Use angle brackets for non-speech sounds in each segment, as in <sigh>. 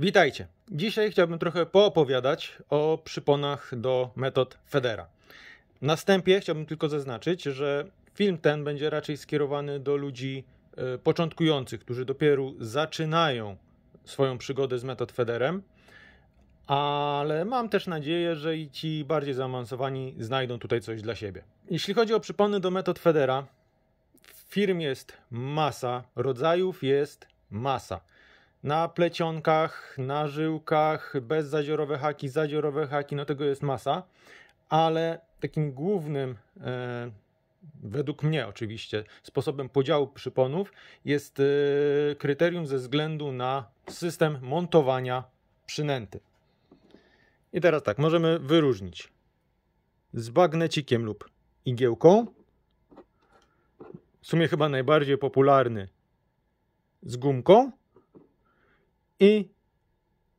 Witajcie. Dzisiaj chciałbym trochę poopowiadać o przyponach do metod Federa. Na wstępie chciałbym tylko zaznaczyć, że film ten będzie raczej skierowany do ludzi e, początkujących, którzy dopiero zaczynają swoją przygodę z metod Federem, ale mam też nadzieję, że i ci bardziej zaawansowani znajdą tutaj coś dla siebie. Jeśli chodzi o przypony do metod Federa, firm jest masa, rodzajów jest masa na plecionkach, na żyłkach, zadziorowe haki, zadziorowe haki, no tego jest masa, ale takim głównym, e, według mnie oczywiście, sposobem podziału przyponów jest e, kryterium ze względu na system montowania przynęty. I teraz tak, możemy wyróżnić z bagnecikiem lub igiełką. W sumie chyba najbardziej popularny z gumką i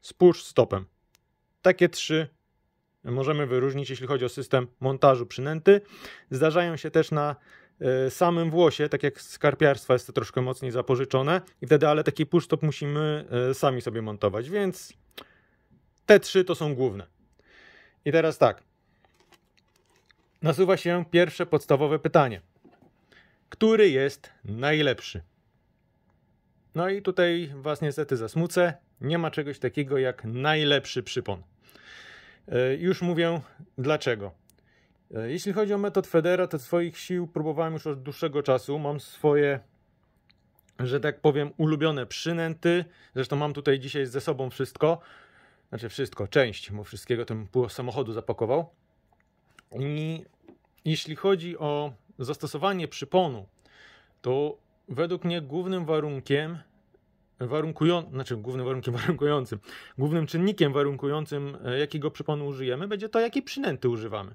spójrz stopem. Takie trzy możemy wyróżnić, jeśli chodzi o system montażu przynęty. Zdarzają się też na e, samym włosie, tak jak skarpiarstwa jest to troszkę mocniej zapożyczone i wtedy, ale taki push stop musimy e, sami sobie montować, więc te trzy to są główne. I teraz tak, nasuwa się pierwsze podstawowe pytanie. Który jest najlepszy? No i tutaj Was niestety zasmucę, nie ma czegoś takiego jak najlepszy przypon. E, już mówię dlaczego. E, jeśli chodzi o metod Federa, to swoich sił próbowałem już od dłuższego czasu. Mam swoje, że tak powiem, ulubione przynęty. Zresztą mam tutaj dzisiaj ze sobą wszystko. Znaczy wszystko, część, bo wszystkiego tym pół samochodu zapakował. I jeśli chodzi o zastosowanie przyponu, to Według mnie głównym warunkiem warunkującym, znaczy głównym warunkiem <laughs> warunkującym, głównym czynnikiem warunkującym, e, jakiego przyponu użyjemy, będzie to, jakiej przynęty używamy.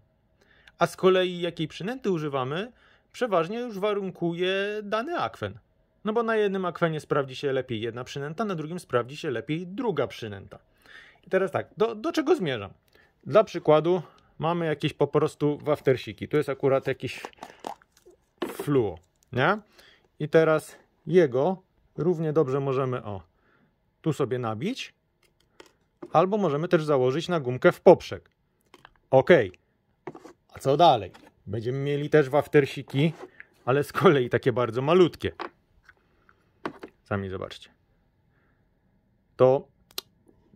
A z kolei, jakiej przynęty używamy, przeważnie już warunkuje dany akwen. No bo na jednym akwenie sprawdzi się lepiej jedna przynęta, na drugim sprawdzi się lepiej druga przynęta. I teraz tak, do, do czego zmierzam? Dla przykładu mamy jakieś po prostu waftersiki. Tu jest akurat jakiś fluo, nie? I teraz jego równie dobrze możemy o tu sobie nabić, albo możemy też założyć na gumkę w poprzek. Ok, a co dalej? Będziemy mieli też waftersiki, ale z kolei takie bardzo malutkie. Sami zobaczcie. To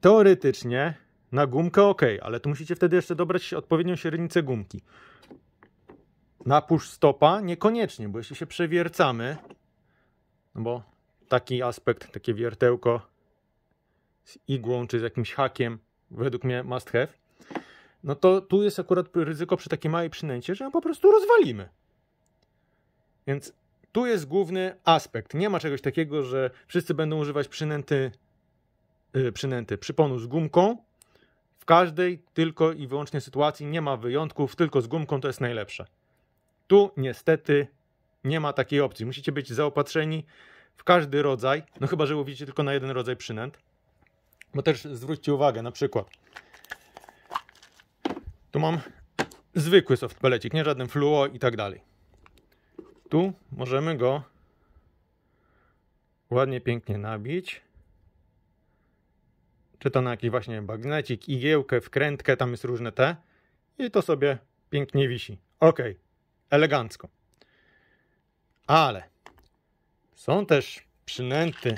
teoretycznie na gumkę ok, ale tu musicie wtedy jeszcze dobrać odpowiednią średnicę gumki. Na push stopa niekoniecznie, bo jeśli się przewiercamy, no bo taki aspekt, takie wiertełko z igłą czy z jakimś hakiem, według mnie must have, no to tu jest akurat ryzyko przy takiej małej przynęcie, że ją po prostu rozwalimy. Więc tu jest główny aspekt. Nie ma czegoś takiego, że wszyscy będą używać przynęty, yy, przynęty przyponu z gumką. W każdej tylko i wyłącznie sytuacji nie ma wyjątków, tylko z gumką to jest najlepsze. Tu niestety nie ma takiej opcji. Musicie być zaopatrzeni w każdy rodzaj, no chyba, że łowicie tylko na jeden rodzaj przynęt. Bo też zwróćcie uwagę, na przykład tu mam zwykły soft nie żaden fluo i tak dalej. Tu możemy go ładnie, pięknie nabić. Czy to na jakiś właśnie bagnecik, igiełkę, wkrętkę, tam jest różne te. I to sobie pięknie wisi. ok elegancko. Ale są też przynęty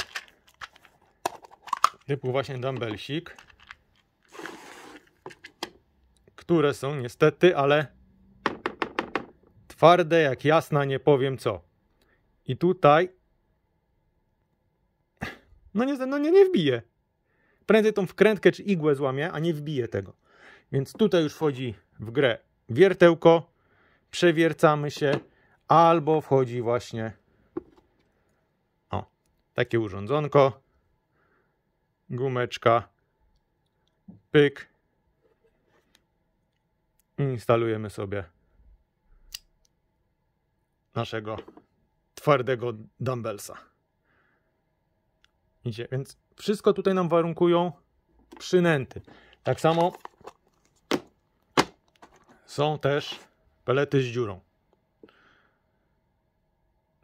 typu właśnie dumbbellsik, które są niestety, ale twarde jak jasna, nie powiem co. I tutaj no nie, no nie, nie wbije. Prędzej tą wkrętkę czy igłę złamie, a nie wbije tego. Więc tutaj już wchodzi w grę wiertełko, przewiercamy się, albo wchodzi właśnie o, takie urządzonko, gumeczka, pyk, instalujemy sobie naszego twardego dumbbellsa. Idzie, więc wszystko tutaj nam warunkują przynęty. Tak samo są też Pelety z dziurą.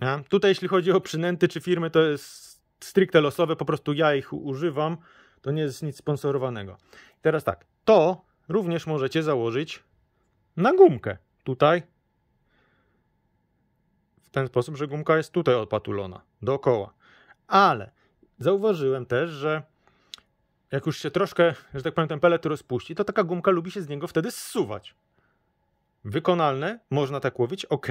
Ja? Tutaj jeśli chodzi o przynęty czy firmy, to jest stricte losowe, po prostu ja ich używam. To nie jest nic sponsorowanego. teraz tak, to również możecie założyć na gumkę. Tutaj. W ten sposób, że gumka jest tutaj odpatulona, dookoła. Ale zauważyłem też, że jak już się troszkę, że tak powiem, ten pelet rozpuści, to taka gumka lubi się z niego wtedy zsuwać wykonalne, można tak łowić, ok,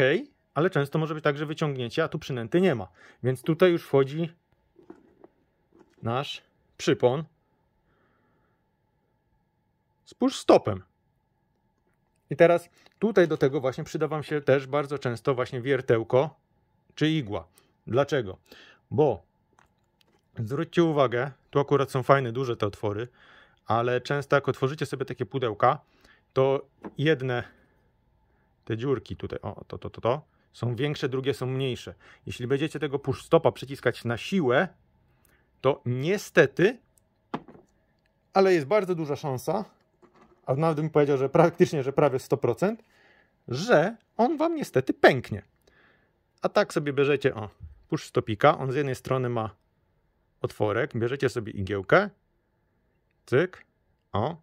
ale często może być tak, że wyciągniecie, a tu przynęty nie ma. Więc tutaj już wchodzi nasz przypon. Spójrz stopem. I teraz tutaj do tego właśnie przyda Wam się też bardzo często właśnie wiertełko czy igła. Dlaczego? Bo zwróćcie uwagę, tu akurat są fajne, duże te otwory, ale często jak otworzycie sobie takie pudełka, to jedne te dziurki tutaj, o, to, to, to, to, są większe, drugie są mniejsze. Jeśli będziecie tego push stopa przyciskać na siłę, to niestety, ale jest bardzo duża szansa, a nawet bym powiedział, że praktycznie, że prawie 100%, że on wam niestety pęknie. A tak sobie bierzecie, o, push stopika, on z jednej strony ma otworek, bierzecie sobie igiełkę, cyk, o,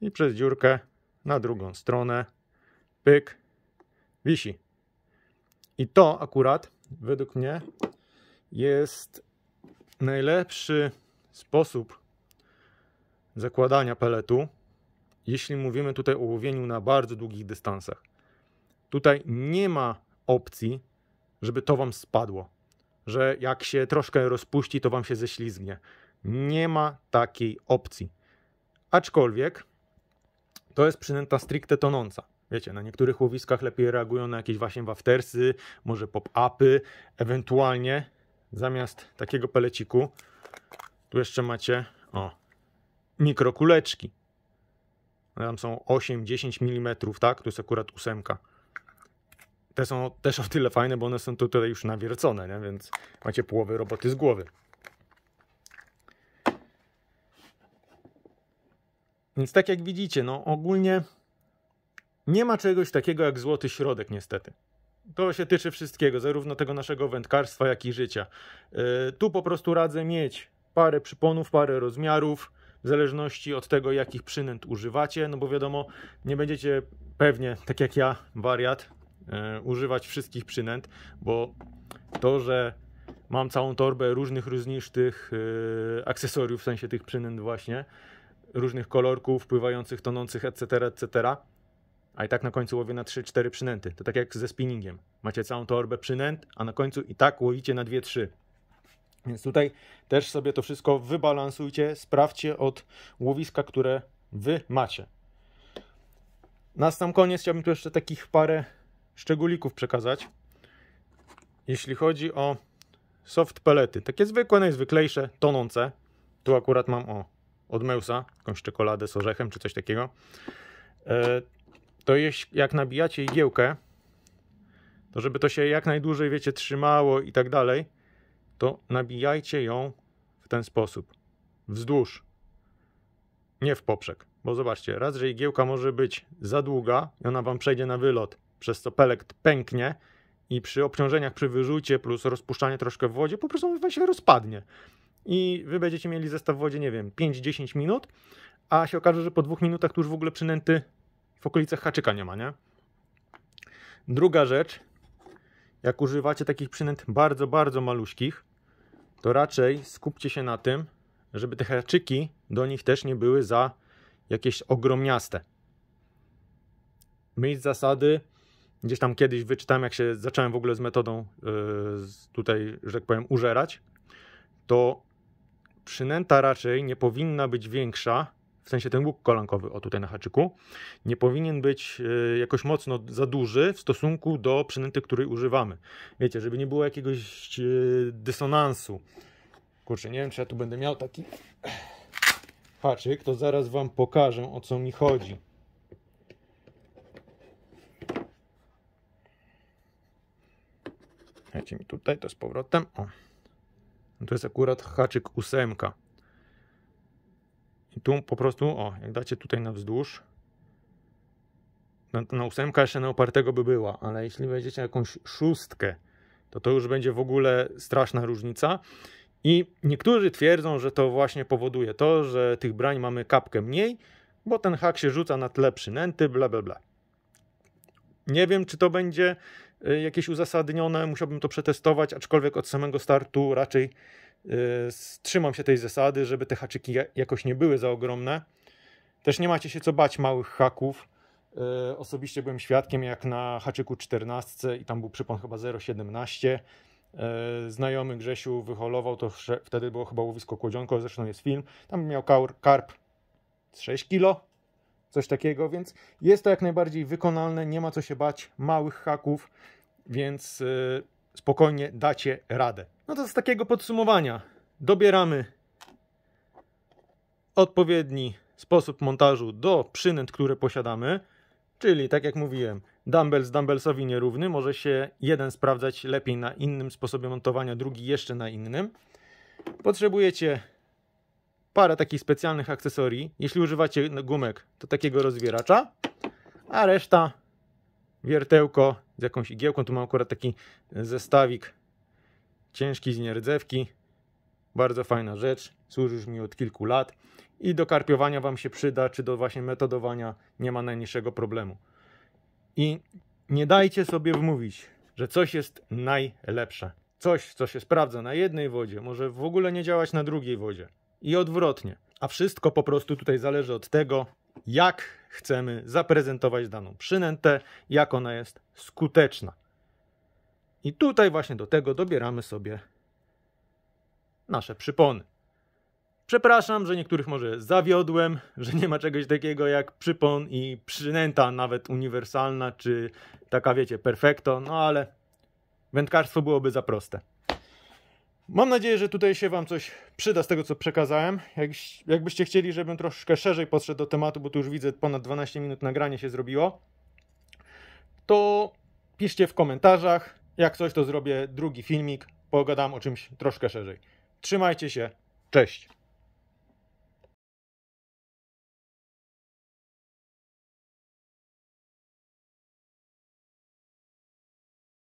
i przez dziurkę na drugą stronę pyk, wisi. I to akurat według mnie jest najlepszy sposób zakładania peletu, jeśli mówimy tutaj o łowieniu na bardzo długich dystansach. Tutaj nie ma opcji, żeby to wam spadło, że jak się troszkę rozpuści, to wam się ześlizgnie. Nie ma takiej opcji. Aczkolwiek to jest przynęta stricte tonąca. Wiecie, na niektórych łowiskach lepiej reagują na jakieś właśnie waftersy, może pop-upy, ewentualnie zamiast takiego peleciku tu jeszcze macie, o, mikrokuleczki. Tam są 8-10 mm, tak? Tu jest akurat ósemka. Te są też o tyle fajne, bo one są tutaj już nawiercone, nie? więc macie połowę roboty z głowy. Więc tak jak widzicie, no ogólnie nie ma czegoś takiego jak złoty środek, niestety. To się tyczy wszystkiego, zarówno tego naszego wędkarstwa, jak i życia. E, tu po prostu radzę mieć parę przyponów, parę rozmiarów, w zależności od tego, jakich przynęt używacie, no bo wiadomo, nie będziecie pewnie, tak jak ja, wariat, e, używać wszystkich przynęt, bo to, że mam całą torbę różnych, różnistych e, akcesoriów, w sensie tych przynęt właśnie, różnych kolorków, pływających, tonących, etc., etc., a i tak na końcu łowię na 3-4 przynęty. To tak jak ze spinningiem. Macie całą torbę przynęt, a na końcu i tak łowicie na 2-3. Więc tutaj też sobie to wszystko wybalansujcie, sprawdźcie od łowiska, które wy macie. Na sam koniec chciałbym tu jeszcze takich parę szczególików przekazać. Jeśli chodzi o soft pelety, takie zwykłe, najzwyklejsze, tonące. Tu akurat mam o od Meusa, jakąś czekoladę z orzechem czy coś takiego. E, to jeśli, jak nabijacie igiełkę, to żeby to się jak najdłużej, wiecie, trzymało i tak dalej, to nabijajcie ją w ten sposób. Wzdłuż. Nie w poprzek. Bo zobaczcie, raz, że igiełka może być za długa i ona wam przejdzie na wylot, przez co pelek pęknie i przy obciążeniach, przy wyrzucie plus rozpuszczanie troszkę w wodzie, po prostu on się rozpadnie. I wy będziecie mieli zestaw w wodzie, nie wiem, 5-10 minut, a się okaże, że po dwóch minutach tu już w ogóle przynęty w okolicach haczyka nie ma, nie? Druga rzecz, jak używacie takich przynęt bardzo, bardzo maluśkich, to raczej skupcie się na tym, żeby te haczyki do nich też nie były za jakieś ogromniaste. Myśl zasady, gdzieś tam kiedyś wyczytałem, jak się zacząłem w ogóle z metodą yy, tutaj, że tak powiem, użerać, to przynęta raczej nie powinna być większa w sensie ten łuk kolankowy, o tutaj na haczyku, nie powinien być e, jakoś mocno za duży w stosunku do przynęty, której używamy. Wiecie, żeby nie było jakiegoś e, dysonansu. Kurczę, nie wiem, czy ja tu będę miał taki haczyk, to zaraz Wam pokażę, o co mi chodzi. Dajcie mi tutaj to z powrotem. O. to jest akurat haczyk ósemka. I tu po prostu, o, jak dacie tutaj na wzdłuż, na, na ósemka jeszcze na opartego by była, ale jeśli wejdziecie jakąś szóstkę, to to już będzie w ogóle straszna różnica. I niektórzy twierdzą, że to właśnie powoduje to, że tych brań mamy kapkę mniej, bo ten hak się rzuca na tle przynęty, bla bla bla. Nie wiem, czy to będzie y, jakieś uzasadnione, musiałbym to przetestować, aczkolwiek od samego startu raczej Y, Strzymam się tej zasady, żeby te haczyki jakoś nie były za ogromne. Też nie macie się co bać małych haków. Y, osobiście byłem świadkiem jak na haczyku 14 i tam był przypon chyba 0,17. Y, znajomy Grzesiu wyholował, to wtedy było chyba łowisko Kłodzionko, zresztą jest film. Tam miał karp 6 kilo, coś takiego, więc jest to jak najbardziej wykonalne, nie ma co się bać małych haków, więc spokojnie dacie radę. No to z takiego podsumowania dobieramy odpowiedni sposób montażu do przynęt, które posiadamy, czyli tak jak mówiłem, dumbbell z dumbbellsowi nierówny, może się jeden sprawdzać lepiej na innym sposobie montowania, drugi jeszcze na innym. Potrzebujecie parę takich specjalnych akcesorii. Jeśli używacie gumek, to takiego rozwieracza, a reszta wiertełko z jakąś igiełką. Tu mam akurat taki e, zestawik ciężki z nierdzewki. Bardzo fajna rzecz, służy już mi od kilku lat i do karpiowania Wam się przyda, czy do właśnie metodowania nie ma najmniejszego problemu. I nie dajcie sobie wmówić, że coś jest najlepsze. Coś, co się sprawdza na jednej wodzie, może w ogóle nie działać na drugiej wodzie. I odwrotnie. A wszystko po prostu tutaj zależy od tego, jak chcemy zaprezentować daną przynętę, jak ona jest skuteczna. I tutaj właśnie do tego dobieramy sobie nasze przypony. Przepraszam, że niektórych może zawiodłem, że nie ma czegoś takiego jak przypon i przynęta, nawet uniwersalna, czy taka wiecie, perfekto, no ale wędkarstwo byłoby za proste. Mam nadzieję, że tutaj się Wam coś przyda z tego, co przekazałem. Jak, jakbyście chcieli, żebym troszkę szerzej podszedł do tematu, bo tu już widzę ponad 12 minut nagranie się zrobiło, to piszcie w komentarzach. Jak coś, to zrobię drugi filmik. Pogadam o czymś troszkę szerzej. Trzymajcie się. Cześć.